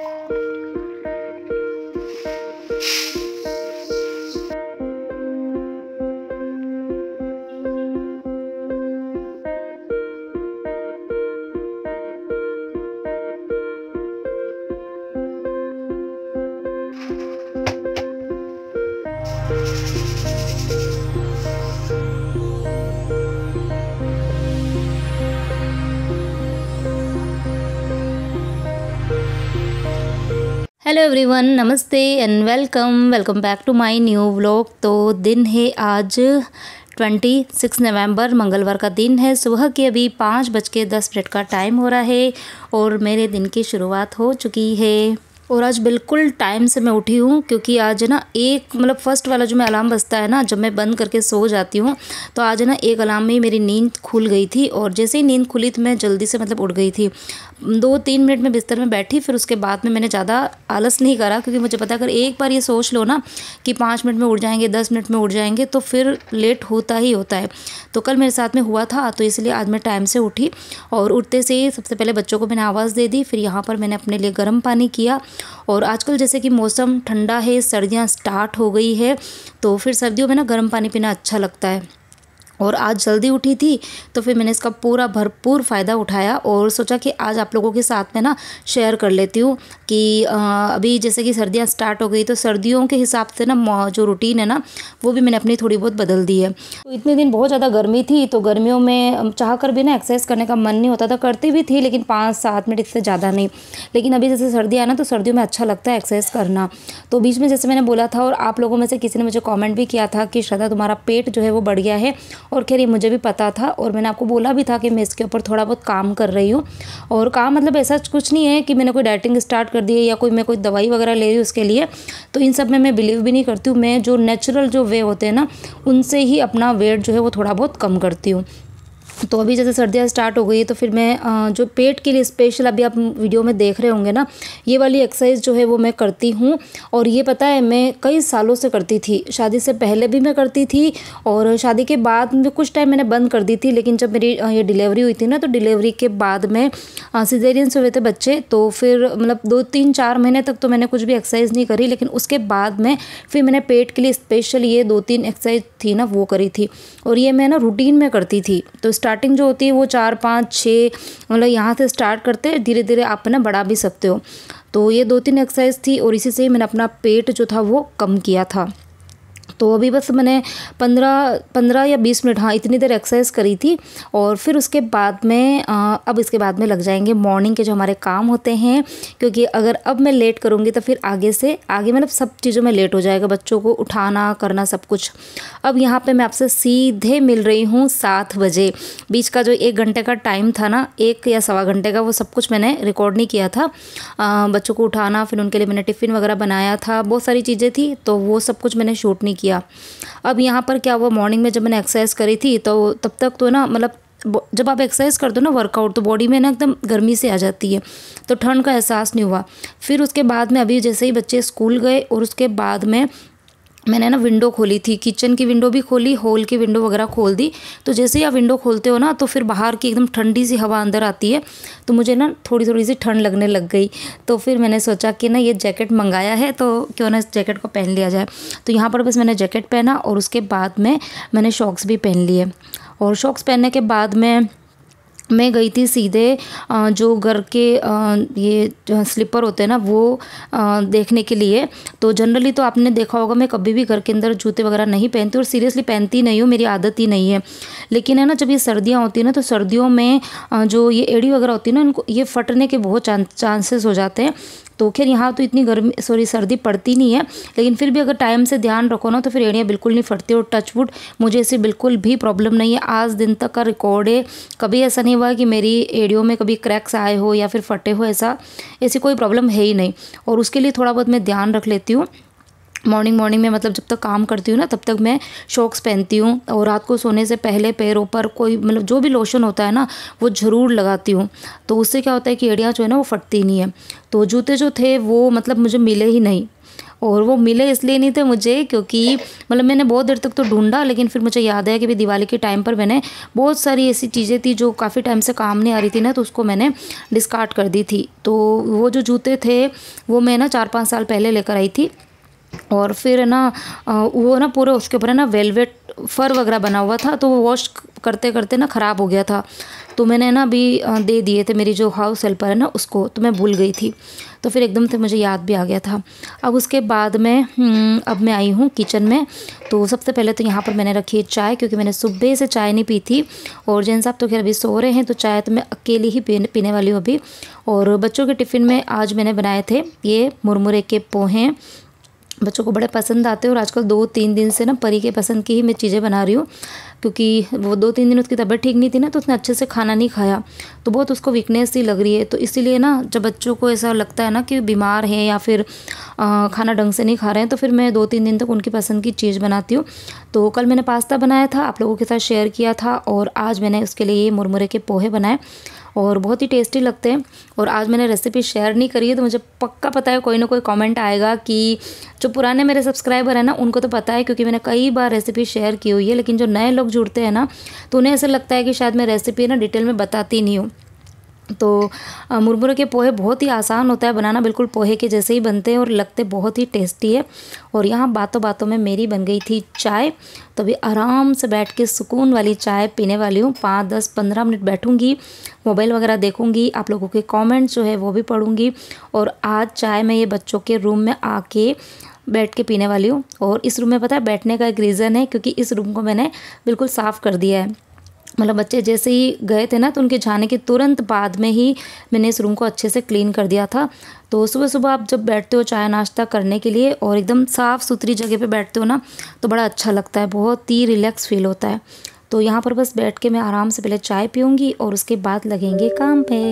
拜。एवरीवन नमस्ते and welcome welcome back to my new vlog तो दिन है आज ट्वेंटी सिक्स नवम्बर मंगलवार का दिन है सुबह के अभी पाँच बज के दस मिनट का टाइम हो रहा है और मेरे दिन की शुरुआत हो चुकी है और आज बिल्कुल टाइम से मैं उठी हूँ क्योंकि आज है ना एक मतलब फ़र्स्ट वाला जो मैं अलार्म बजता है ना जब मैं बंद करके सो जाती हूँ तो आज है ना एक अलार्म में ही मेरी नींद खुल गई थी और जैसे ही नींद खुली तो मैं जल्दी से मतलब उठ गई थी दो तीन मिनट में बिस्तर में बैठी फिर उसके बाद में मैंने ज़्यादा आलस नहीं करा क्योंकि मुझे पता अगर एक बार ये सोच लो ना कि पाँच मिनट में उठ जाएंगे दस मिनट में उठ जाएंगे तो फिर लेट होता ही होता है तो कल मेरे साथ में हुआ था तो इसलिए आज मैं टाइम से उठी और उठते से ही सबसे पहले बच्चों को मैंने आवाज़ दे दी फिर यहाँ पर मैंने अपने लिए गर्म पानी किया और आजकल जैसे कि मौसम ठंडा है सर्दियाँ स्टार्ट हो गई है तो फिर सर्दियों में ना गर्म पानी पीना अच्छा लगता है और आज जल्दी उठी थी तो फिर मैंने इसका पूरा भरपूर फ़ायदा उठाया और सोचा कि आज आप लोगों के साथ में ना शेयर कर लेती हूँ कि अभी जैसे कि सर्दियाँ स्टार्ट हो गई तो सर्दियों के हिसाब से ना जो रूटीन है ना वो भी मैंने अपनी थोड़ी बहुत बदल दी है तो इतने दिन बहुत ज़्यादा गर्मी थी तो गर्मियों में चाह कर भी ना एक्सरसाइज करने का मन नहीं होता था करती भी थी लेकिन पाँच सात मिनट इससे ज़्यादा नहीं लेकिन अभी जैसे सर्दी आना तो सर्दियों में अच्छा लगता है एक्सरसाइज करना तो बीच में जैसे मैंने बोला था और आप लोगों में से किसी ने मुझे कॉमेंट भी किया था कि श्रद्धा तुम्हारा पेट जो है वो बढ़ गया है और खैर ये मुझे भी पता था और मैंने आपको बोला भी था कि मैं इसके ऊपर थोड़ा बहुत काम कर रही हूँ और काम मतलब ऐसा कुछ नहीं है कि मैंने कोई डाइटिंग स्टार्ट कर दी है या कोई मैं कोई दवाई वगैरह ले रही हूँ उसके लिए तो इन सब में मैं बिलीव भी नहीं करती हूँ मैं जो नेचुरल जो वे होते हैं ना उनसे ही अपना वेट जो है वो थोड़ा बहुत कम करती हूँ तो अभी जैसे सर्दियाँ स्टार्ट हो गई है तो फिर मैं जो पेट के लिए स्पेशल अभी आप वीडियो में देख रहे होंगे ना ये वाली एक्सरसाइज जो है वो मैं करती हूँ और ये पता है मैं कई सालों से करती थी शादी से पहले भी मैं करती थी और शादी के बाद में कुछ टाइम मैंने बंद कर दी थी लेकिन जब मेरी ये डिलीवरी हुई थी ना तो डिलीवरी के बाद में सिजेरियन से हुए थे बच्चे तो फिर मतलब दो तीन चार महीने तक तो मैंने कुछ भी एक्सरसाइज नहीं करी लेकिन उसके बाद में फिर मैंने पेट के लिए स्पेशल ये दो तीन एक्सरसाइज थी ना वो करी थी और ये मैं ना रूटीन में करती थी तो स्टार्टिंग जो होती है वो चार पाँच छः मतलब यहाँ से स्टार्ट करते धीरे धीरे आप ना बढ़ा भी सकते हो तो ये दो तीन एक्सरसाइज थी और इसी से ही मैंने अपना पेट जो था वो कम किया था तो अभी बस मैंने पंद्रह पंद्रह या बीस मिनट हाँ इतनी देर एक्सरसाइज करी थी और फिर उसके बाद में आ, अब इसके बाद में लग जाएंगे मॉर्निंग के जो हमारे काम होते हैं क्योंकि अगर अब मैं लेट करूँगी तो फिर आगे से आगे मतलब सब चीज़ों में लेट हो जाएगा बच्चों को उठाना करना सब कुछ अब यहाँ पर मैं आपसे सीधे मिल रही हूँ सात बजे बीच का जो एक घंटे का टाइम था ना एक या सवा घंटे का वो सब कुछ मैंने रिकॉर्ड नहीं किया था आ, बच्चों को उठाना फिर उनके लिए मैंने टिफ़िन वगैरह बनाया था बहुत सारी चीज़ें थी तो वो सब कुछ मैंने शूट नहीं किया अब यहाँ पर क्या हुआ मॉर्निंग में जब मैंने एक्सरसाइज करी थी तो तब तक तो ना मतलब जब आप एक्सरसाइज कर दो ना वर्कआउट तो बॉडी में ना एकदम गर्मी से आ जाती है तो ठंड का एहसास नहीं हुआ फिर उसके बाद में अभी जैसे ही बच्चे स्कूल गए और उसके बाद में मैंने ना विंडो खोली थी किचन की विंडो भी खोली हॉल की विंडो वगैरह खोल दी तो जैसे ही आप विंडो खोलते हो ना तो फिर बाहर की एकदम ठंडी सी हवा अंदर आती है तो मुझे ना थोड़ी थोड़ी सी ठंड लगने लग गई तो फिर मैंने सोचा कि ना ये जैकेट मंगाया है तो क्यों ना इस जैकेट को पहन लिया जाए तो यहाँ पर बस मैंने जैकेट पहना और उसके बाद में मैंने शॉक्स भी पहन लिए और शॉक्स पहनने के बाद में मैं गई थी सीधे जो घर के ये स्लीपर होते हैं ना वो देखने के लिए तो जनरली तो आपने देखा होगा मैं कभी भी घर के अंदर जूते वगैरह नहीं पहनती और सीरियसली पहनती नहीं हूँ मेरी आदत ही नहीं है लेकिन है ना जब ये सर्दियाँ होती हैं ना तो सर्दियों में जो ये एड़ी वगैरह होती है ना इनको ये फटने के बहुत चांसेस हो जाते हैं तो खैर यहाँ तो इतनी गर्मी सॉरी सर्दी पड़ती नहीं है लेकिन फिर भी अगर टाइम से ध्यान रखो ना तो फिर एड़ियाँ बिल्कुल नहीं फटती और टचवुड मुझे ऐसी बिल्कुल भी प्रॉब्लम नहीं है आज दिन तक का रिकॉर्ड है कभी ऐसा नहीं हुआ कि मेरी एड़ियों में कभी क्रैक्स आए हो या फिर फटे हो ऐसा ऐसी कोई प्रॉब्लम है ही नहीं और उसके लिए थोड़ा बहुत मैं ध्यान रख लेती हूँ मॉर्निंग मॉर्निंग में मतलब जब तक काम करती हूँ ना तब तक मैं शॉक्स पहनती हूँ और रात को सोने से पहले पैरों पर कोई मतलब जो भी लोशन होता है ना वो ज़रूर लगाती हूँ तो उससे क्या होता है कि एड़ियाँ जो है ना वो फटती नहीं है तो जूते जो थे वो मतलब मुझे मिले ही नहीं और वो मिले इसलिए नहीं थे मुझे क्योंकि मतलब मैंने बहुत देर तक तो ढूंढा लेकिन फिर मुझे याद आया कि भाई दिवाली के टाइम पर मैंने बहुत सारी ऐसी चीज़ें थी जो काफ़ी टाइम से काम नहीं आ रही थी ना तो उसको मैंने डिस्कार्ड कर दी थी तो वो जो जूते थे वो मैं ना चार पाँच साल पहले लेकर आई थी और फिर है ना वो ना पूरे उसके ऊपर है ना वेलवेट फर वगैरह बना हुआ था तो वो वॉश करते करते ना ख़राब हो गया था तो मैंने ना अभी दे दिए थे मेरी जो हाउस हेल्पर है ना उसको तो मैं भूल गई थी तो फिर एकदम से मुझे याद भी आ गया था अब उसके बाद में हम्म, अब मैं आई हूँ किचन में तो सबसे पहले तो यहाँ पर मैंने रखी है चाय क्योंकि मैंने सुबह से चाय नहीं पी थी और जैन साहब तो खैर अभी सो रहे हैं तो चाय तो मैं अकेली ही पीने वाली हूँ अभी और बच्चों के टिफ़िन में आज मैंने बनाए थे ये मुरमुरे के पोहे बच्चों को बड़े पसंद आते हैं और आजकल दो तीन दिन से ना परी के पसंद की ही मैं चीज़ें बना रही हूँ क्योंकि वो दो तीन दिन उसकी तबीयत ठीक नहीं थी ना तो उसने अच्छे से खाना नहीं खाया तो बहुत उसको वीकनेस ही लग रही है तो इसीलिए ना जब बच्चों को ऐसा लगता है ना कि बीमार हैं या फिर आ, खाना ढंग से नहीं खा रहे हैं तो फिर मैं दो तीन दिन तक उनकी पसंद की चीज़ बनाती हूँ तो कल मैंने पास्ता बनाया था आप लोगों के साथ शेयर किया था और आज मैंने उसके लिए ये मुरमुरे के पोहे बनाए और बहुत ही टेस्टी लगते हैं और आज मैंने रेसिपी शेयर नहीं करी है तो मुझे पक्का पता है कोई ना कोई कमेंट आएगा कि जो पुराने मेरे सब्सक्राइबर हैं ना उनको तो पता है क्योंकि मैंने कई बार रेसिपी शेयर की हुई है लेकिन जो नए लोग जुड़ते हैं ना तो उन्हें ऐसा लगता है कि शायद मैं रेसिपी ना डिटेल में बताती नहीं हूँ तो मुरमुरे के पोहे बहुत ही आसान होता है बनाना बिल्कुल पोहे के जैसे ही बनते हैं और लगते बहुत ही टेस्टी है और यहाँ बातों बातों में मेरी बन गई थी चाय तो अभी आराम से बैठ के सुकून वाली चाय पीने वाली हूँ पाँच दस पंद्रह मिनट बैठूँगी मोबाइल वगैरह देखूँगी आप लोगों के कमेंट्स जो है वो भी पढ़ूँगी और आज चाय मैं ये बच्चों के रूम में आके बैठ के पीने वाली हूँ और इस रूम में पता है बैठने का एक रीज़न है क्योंकि इस रूम को मैंने बिल्कुल साफ़ कर दिया है मतलब बच्चे जैसे ही गए थे ना तो उनके जाने के तुरंत बाद में ही मैंने इस रूम को अच्छे से क्लीन कर दिया था तो सुबह सुबह आप जब बैठते हो चाय नाश्ता करने के लिए और एकदम साफ़ सुथरी जगह पे बैठते हो ना तो बड़ा अच्छा लगता है बहुत ही रिलैक्स फील होता है तो यहाँ पर बस बैठ के मैं आराम से पहले चाय पीऊँगी और उसके बाद लगेंगे काम पे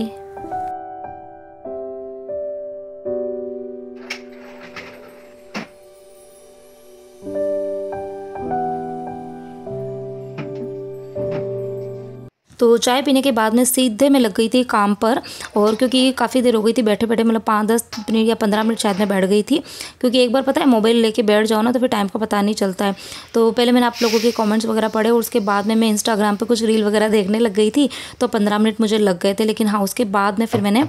तो चाय पीने के बाद में सीधे मैं लग गई थी काम पर और क्योंकि काफ़ी देर हो गई थी बैठे बैठे मतलब पाँच दस मिनट या पंद्रह मिनट शायद मैं बैठ गई थी क्योंकि एक बार पता है मोबाइल लेके बैठ जाओ ना तो फिर टाइम का पता नहीं चलता है तो पहले मैंने आप लोगों के कॉमेंट्स वगैरह पढ़े और उसके बाद में मैं इंस्टाग्राम पर कुछ रील वगैरह देखने लग गई थी तो पंद्रह मिनट मुझे लग गए थे लेकिन हाँ उसके बाद में फिर मैंने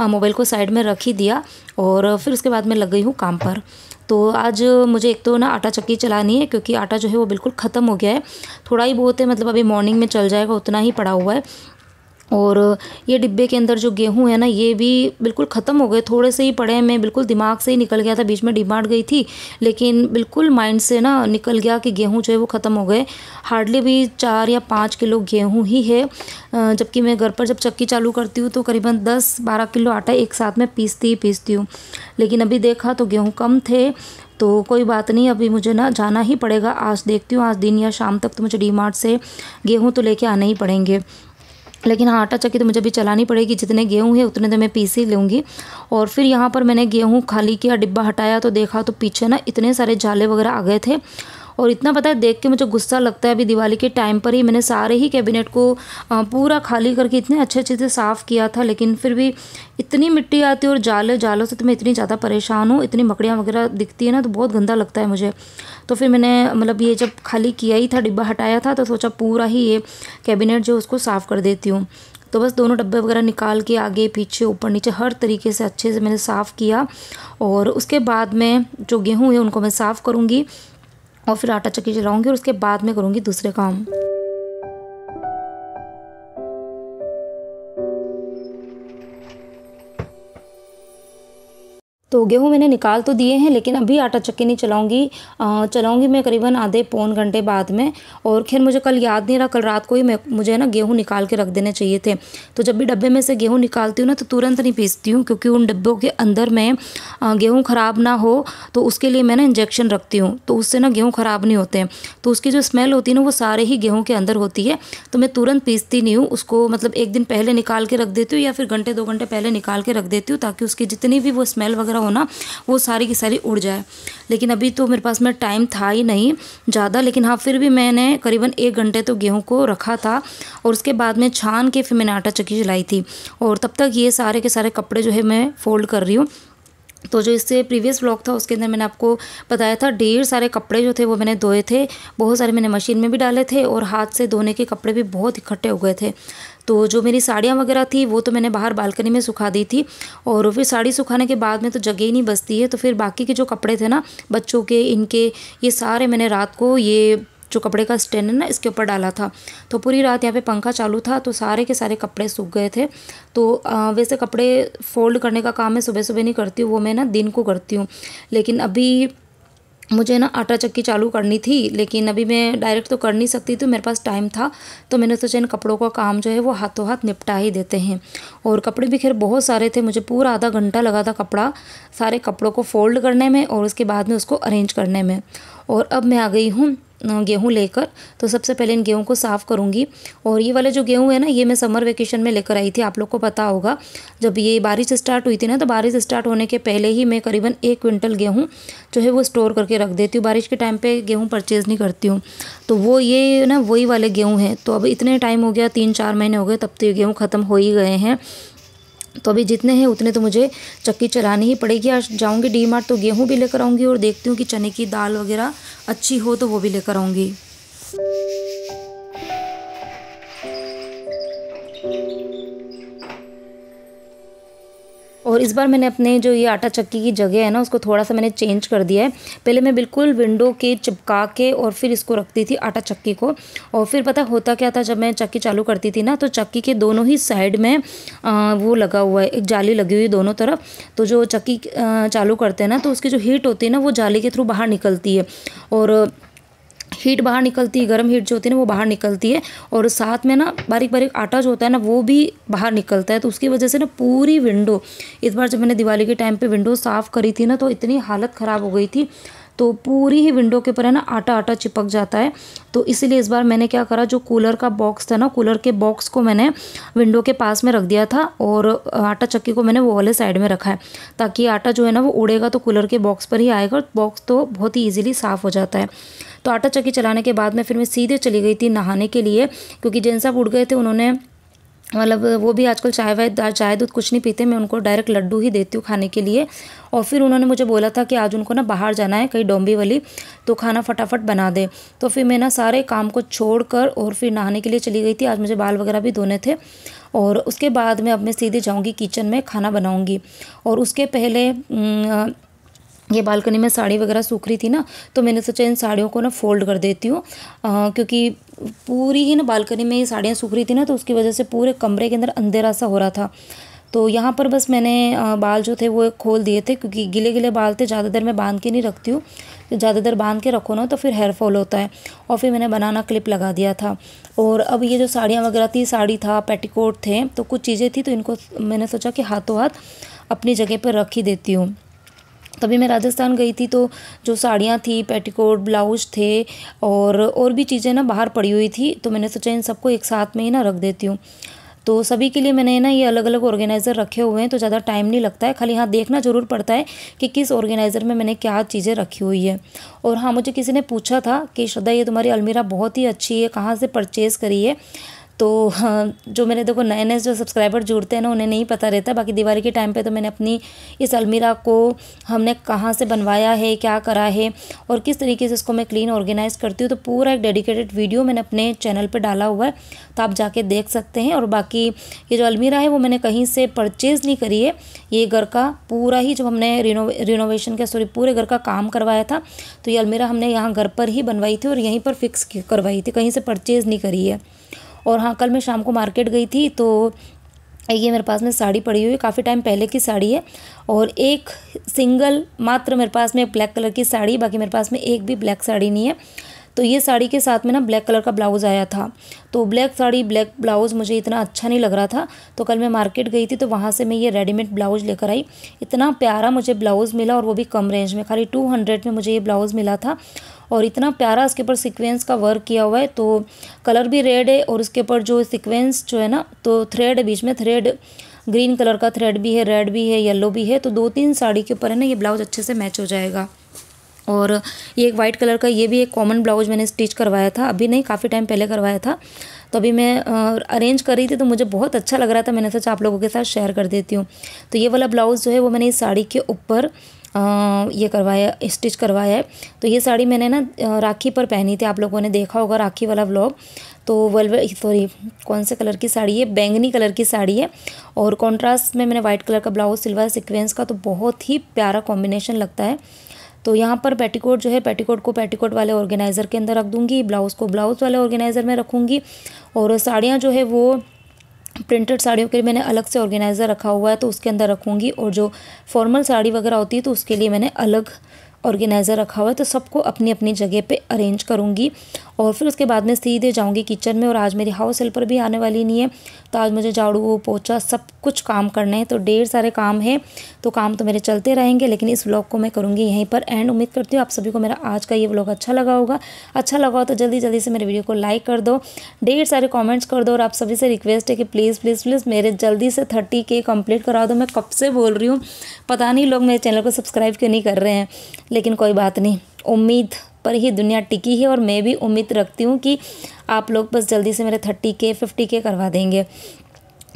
मोबाइल को साइड में रख ही दिया और फिर उसके बाद मैं लग गई हूँ काम पर तो आज मुझे एक तो ना आटा चक्की चलानी है क्योंकि आटा जो है वो बिल्कुल ख़त्म हो गया है थोड़ा ही बहुत है मतलब अभी मॉर्निंग में चल जाएगा उतना ही पड़ा हुआ है और ये डिब्बे के अंदर जो गेहूं है ना ये भी बिल्कुल ख़त्म हो गए थोड़े से ही पड़े हैं मैं बिल्कुल दिमाग से ही निकल गया था बीच में डिमांड गई थी लेकिन बिल्कुल माइंड से ना निकल गया कि गेहूं जो है वो ख़त्म हो गए हार्डली भी चार या पाँच किलो गेहूं ही है जबकि मैं घर पर जब चक्की चालू करती हूँ तो करीबन दस बारह किलो आटा एक साथ में पीसती ही पीसती हूँ लेकिन अभी देखा तो गेहूँ कम थे तो कोई बात नहीं अभी मुझे ना जाना ही पड़ेगा आज देखती हूँ आज दिन या शाम तक तो मुझे डी से गेहूँ तो लेके आने ही पड़ेंगे लेकिन हाँ आटा चक्की तो मुझे अभी चलानी पड़ेगी जितने गेहूँ है उतने तो मैं पीस ही लूँगी और फिर यहाँ पर मैंने गेहूँ खाली किया डिब्बा हटाया तो देखा तो पीछे ना इतने सारे जाले वगैरह आ गए थे और इतना पता है देख के मुझे गुस्सा लगता है अभी दिवाली के टाइम पर ही मैंने सारे ही कैबिनेट को पूरा खाली करके इतने अच्छे अच्छे से साफ़ किया था लेकिन फिर भी इतनी मिट्टी आती है और जाले जालों से तो मैं इतनी ज़्यादा परेशान हूँ इतनी मकड़ियाँ वगैरह दिखती है ना तो बहुत गंदा लगता है मुझे तो फिर मैंने मतलब ये जब खाली किया ही था डिब्बा हटाया था तो सोचा पूरा ही ये कैबिनेट जो उसको साफ़ कर देती हूँ तो बस दोनों डब्बे वगैरह निकाल के आगे पीछे ऊपर नीचे हर तरीके से अच्छे से मैंने साफ़ किया और उसके बाद में जो गेहूँ है उनको मैं साफ़ करूँगी और फिर आटा चक्की चलाऊँगी और उसके बाद में करूँगी दूसरे काम तो गेहूँ मैंने निकाल तो दिए हैं लेकिन अभी आटा चक्की नहीं चलाऊँगी चलाऊँगी मैं करीबन आधे पौन घंटे बाद में और खैर मुझे कल याद नहीं रहा कल रात को ही मैं मुझे ना गेहूँ निकाल के रख देने चाहिए थे तो जब भी डब्बे में से गेहूँ निकालती हूँ ना तो तुरंत नहीं पीसती हूँ क्योंकि उन डब्बों के अंदर मैं गेहूँ ख़राब ना हो तो उसके लिए मैं ना इंजेक्शन रखती हूँ तो उससे ना गेहूँ ख़राब नहीं होते हैं तो उसकी जो स्मेल होती है ना वो सारे ही गेहूँ के अंदर होती है तो मैं तुरंत पीसती नहीं हूँ उसको मतलब एक दिन पहले निकाल के रख देती हूँ या फिर घंटे दो घंटे पहले निकाल के रख देती हूँ ताकि उसकी जितनी भी वो स्मेल वगैरह हो ना वो सारी की सारी उड़ जाए लेकिन अभी तो मेरे पास में टाइम था ही नहीं ज़्यादा लेकिन हाँ फिर भी मैंने करीबन एक घंटे तो गेहूँ को रखा था और उसके बाद में छान के फिर मैंने आटा चक्की चलाई थी और तब तक ये सारे के सारे कपड़े जो है मैं फोल्ड कर रही हूँ तो जो इससे प्रीवियस ब्लॉग था उसके अंदर मैंने आपको बताया था ढेर सारे कपड़े जो थे वो मैंने धोए थे बहुत सारे मैंने मशीन में भी डाले थे और हाथ से धोने के कपड़े भी बहुत इकट्ठे हो गए थे तो जो मेरी साड़ियाँ वगैरह थी वो तो मैंने बाहर बालकनी में सुखा दी थी और फिर साड़ी सुखाने के बाद में तो जगह ही नहीं बचती है तो फिर बाकी के जो कपड़े थे ना बच्चों के इनके ये सारे मैंने रात को ये जो कपड़े का स्टैंड है ना इसके ऊपर डाला था तो पूरी रात यहाँ पे पंखा चालू था तो सारे के सारे कपड़े सूख गए थे तो आ, वैसे कपड़े फोल्ड करने का काम मैं सुबह सुबह नहीं करती हूँ वो मैं ना दिन को करती हूँ लेकिन अभी मुझे ना आटा चक्की चालू करनी थी लेकिन अभी मैं डायरेक्ट तो कर नहीं सकती थी तो मेरे पास टाइम था तो मैंने सोचा इन कपड़ों का काम जो है वो हाथों हाथ निपटा ही देते हैं और कपड़े भी खैर बहुत सारे थे मुझे पूरा आधा घंटा लगा था कपड़ा सारे कपड़ों को फोल्ड करने में और उसके बाद में उसको अरेंज करने में और अब मैं आ गई हूँ गेहूँ लेकर तो सबसे पहले इन गेहूँ को साफ़ करूंगी और ये वाले जो गेहूँ है ना ये मैं समर वेकेशन में लेकर आई थी आप लोग को पता होगा जब ये बारिश स्टार्ट हुई थी ना तो बारिश स्टार्ट होने के पहले ही मैं करीबन एक क्विंटल गेहूँ जो है वो स्टोर करके रख देती हूँ बारिश के टाइम पर गेहूँ परचेज़ नहीं करती हूँ तो वो ये ना वही वाले गेहूँ हैं तो अब इतने टाइम हो गया तीन चार महीने हो गए तब तो ये गेहूँ ख़त्म हो ही गए हैं तो अभी जितने हैं उतने तो मुझे चक्की चलानी ही पड़ेगी आज जाऊँगी डी मार्ट तो गेहूँ भी लेकर आऊँगी और देखती हूँ कि चने की दाल वगैरह अच्छी हो तो वो भी लेकर आऊँगी और इस बार मैंने अपने जो ये आटा चक्की की जगह है ना उसको थोड़ा सा मैंने चेंज कर दिया है पहले मैं बिल्कुल विंडो के चिपका के और फिर इसको रखती थी आटा चक्की को और फिर पता होता क्या था जब मैं चक्की चालू करती थी ना तो चक्की के दोनों ही साइड में आ, वो लगा हुआ है एक जाली लगी हुई दोनों तरफ तो जो चक्की चालू करते हैं ना तो उसकी जो हीट होती है ना वो जाली के थ्रू बाहर निकलती है और हीट बाहर निकलती है गर्म हीट जो होती है ना वो बाहर निकलती है और साथ में ना बारीक बारीक आटा जो होता है ना वो भी बाहर निकलता है तो उसकी वजह से ना पूरी विंडो इस बार जब मैंने दिवाली के टाइम पर विंडो साफ़ करी थी ना तो इतनी हालत ख़राब हो गई थी तो पूरी ही विंडो के ऊपर है ना आटा आटा चिपक जाता है तो इसीलिए इस बार मैंने क्या करा जो कूलर का बॉक्स था ना कूलर के बॉक्स को मैंने विंडो के पास में रख दिया था और आटा चक्की को मैंने वो वाले साइड में रखा है ताकि आटा जो है ना वो उड़ेगा तो कूलर के बॉक्स पर ही आएगा बॉक्स तो बहुत ही ईजिली साफ़ हो जाता है तो आटा चक्की चलाने के बाद में फिर मैं सीधे चली गई थी नहाने के लिए क्योंकि जैन साहब उठ गए थे उन्होंने मतलब वो भी आजकल चाय वाय चाय दूध कुछ नहीं पीते मैं उनको डायरेक्ट लड्डू ही देती हूँ खाने के लिए और फिर उन्होंने मुझे बोला था कि आज उनको ना बाहर जाना है कहीं डोंबी वाली तो खाना फटाफट बना दे तो फिर मैं ना सारे काम को छोड़ कर और फिर नहाने के लिए चली गई थी आज मुझे बाल वगैरह भी धोने थे और उसके बाद मैं अब मैं सीधे जाऊँगी किचन में खाना बनाऊँगी और उसके पहले न, ये बालकनी में साड़ी वगैरह सूख रही थी ना तो मैंने सोचा इन साड़ियों को ना फोल्ड कर देती हूँ क्योंकि पूरी ही ना बालकनी में ये साड़ियाँ सूख रही थी ना तो उसकी वजह से पूरे कमरे के अंदर अंधेरा सा हो रहा था तो यहाँ पर बस मैंने बाल जो थे वो खोल दिए थे क्योंकि गिले गिले बाल थे ज़्यादा देर मैं बांध के नहीं रखती हूँ तो ज़्यादा देर बांध के रखो ना तो फिर हेयर फॉल होता है और फिर मैंने बनाना क्लिप लगा दिया था और अब ये जो साड़ियाँ वगैरह थी साड़ी था पेटीकोट थे तो कुछ चीज़ें थी तो इनको मैंने सोचा कि हाथों हाथ अपनी जगह पर रख ही देती हूँ तभी मैं राजस्थान गई थी तो जो साड़ियाँ थी पेटीकोट ब्लाउज थे और और भी चीज़ें ना बाहर पड़ी हुई थी तो मैंने सोचा इन सबको एक साथ में ही ना रख देती हूँ तो सभी के लिए मैंने ना ये अलग अलग ऑर्गेनाइज़र रखे हुए हैं तो ज़्यादा टाइम नहीं लगता है खाली हाँ देखना ज़रूर पड़ता है कि किस ऑर्गेनाइज़र में मैंने क्या चीज़ें रखी हुई है और हाँ मुझे किसी ने पूछा था कि श्रद्धा ये तुम्हारी अलमीरा बहुत ही अच्छी है कहाँ से परचेज़ करी है तो हाँ, जो मेरे देखो नए नए जो सब्सक्राइबर जुड़ते हैं ना उन्हें नहीं पता रहता बाकी दिवाली के टाइम पे तो मैंने अपनी इस अलमीरा को हमने कहाँ से बनवाया है क्या करा है और किस तरीके से इसको मैं क्लीन ऑर्गेनाइज़ करती हूँ तो पूरा एक डेडिकेटेड वीडियो मैंने अपने चैनल पर डाला हुआ है तो आप जाके देख सकते हैं और बाकी ये जो अलमीरा है वो मैंने कहीं से परचेज़ नहीं करी है ये घर का पूरा ही जब हमने रिनोवेशन का सॉरी पूरे घर का काम करवाया था तो ये अलमीरा हमने यहाँ घर पर ही बनवाई थी और यहीं पर फिक्स करवाई थी कहीं से परचेज़ नहीं करी है और हाँ कल मैं शाम को मार्केट गई थी तो ये मेरे पास में साड़ी पड़ी हुई है काफ़ी टाइम पहले की साड़ी है और एक सिंगल मात्र मेरे पास में ब्लैक कलर की साड़ी बाकी मेरे पास में एक भी ब्लैक साड़ी नहीं है तो ये साड़ी के साथ में ना ब्लैक कलर का ब्लाउज़ आया था तो ब्लैक साड़ी ब्लैक ब्लाउज़ मुझे इतना अच्छा नहीं लग रहा था तो कल मैं मार्केट गई थी तो वहाँ से मैं ये रेडीमेड ब्लाउज़ लेकर आई इतना प्यारा मुझे ब्लाउज़ मिला और वो भी कम रेंज में खाली टू हंड्रेड में मुझे ये ब्लाउज़ मिला था और इतना प्यारा उसके ऊपर सिक्वेंस का वर्क किया हुआ है तो कलर भी रेड है और उसके ऊपर जो सिक्वेंस जो है ना तो थ्रेड बीच में थ्रेड ग्रीन कलर का थ्रेड भी है रेड भी है येलो भी है तो दो तीन साड़ी के ऊपर है ना ये ब्लाउज अच्छे से मैच हो जाएगा और ये एक वाइट कलर का ये भी एक कॉमन ब्लाउज मैंने स्टिच करवाया था अभी नहीं काफ़ी टाइम पहले करवाया था तो अभी मैं अरेंज कर रही थी तो मुझे बहुत अच्छा लग रहा था मैंने सोचा आप लोगों के साथ शेयर कर देती हूँ तो ये वाला ब्लाउज़ जो है वो मैंने इस साड़ी के ऊपर ये करवाया स्टिच करवाया है तो ये साड़ी मैंने ना राखी पर पहनी थी आप लोगों ने देखा होगा राखी वाला ब्लॉग तो वेलवे सॉरी कौन से कलर की साड़ी है बैंगनी कलर की साड़ी है और कॉन्ट्रास्ट में मैंने वाइट कलर का ब्लाउज सिल्वर सिक्वेंस का तो बहुत ही प्यारा कॉम्बिनेशन लगता है तो यहाँ पर पेटीकोट जो है पेटीकोट को पेटीकोट वाले ऑर्गेनाइज़र के अंदर रख दूँगी ब्लाउज़ को ब्लाउज़ वाले ऑर्गेनाइज़र में रखूँगी और साड़ियाँ जो है वो प्रिंटेड साड़ियों के लिए मैंने अलग से ऑर्गेनाइज़र रखा हुआ है तो उसके अंदर रखूँगी और जो फॉर्मल साड़ी वगैरह होती है तो उसके लिए मैंने अलग ऑर्गेनाइज़र रखा हुआ है तो सबको अपनी अपनी जगह पे अरेंज करूँगी और फिर उसके बाद में सीधे जाऊँगी किचन में और आज मेरी हाउस हेल्पर भी आने वाली नहीं है तो आज मुझे झाड़ू पोछा सब कुछ काम करना है तो ढेर सारे काम हैं तो काम तो मेरे चलते रहेंगे लेकिन इस व्लॉग को मैं करूँगी यहीं पर एंड उम्मीद करती हूँ आप सभी को मेरा आज का ये व्लॉग अच्छा लगा होगा अच्छा लगा हो तो जल्दी जल्दी से मेरे वीडियो को लाइक कर दो ढेर सारे कॉमेंट्स कर दो और आप सभी से रिक्वेस्ट है कि प्लीज़ प्लीज़ प्लीज़ मेरे जल्दी से थर्टी के कम्प्लीट करा दो मैं कब से बोल रही हूँ पता नहीं लोग मेरे चैनल को सब्सक्राइब क्यों नहीं कर रहे हैं लेकिन कोई बात नहीं उम्मीद पर ही दुनिया टिकी है और मैं भी उम्मीद रखती हूँ कि आप लोग बस जल्दी से मेरे थर्टी के फिफ्टी के करवा देंगे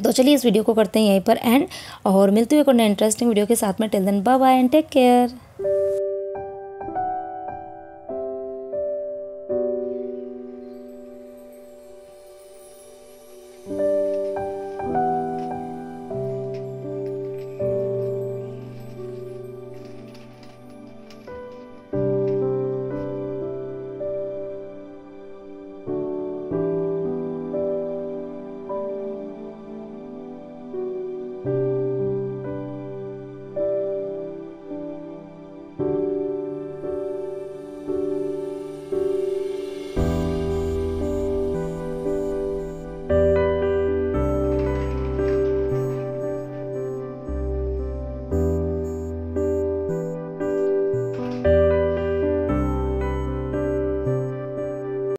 तो चलिए इस वीडियो को करते हैं यहीं पर एंड और मिलते हुए और इंटरेस्टिंग वीडियो के साथ में tell then bye bye and take care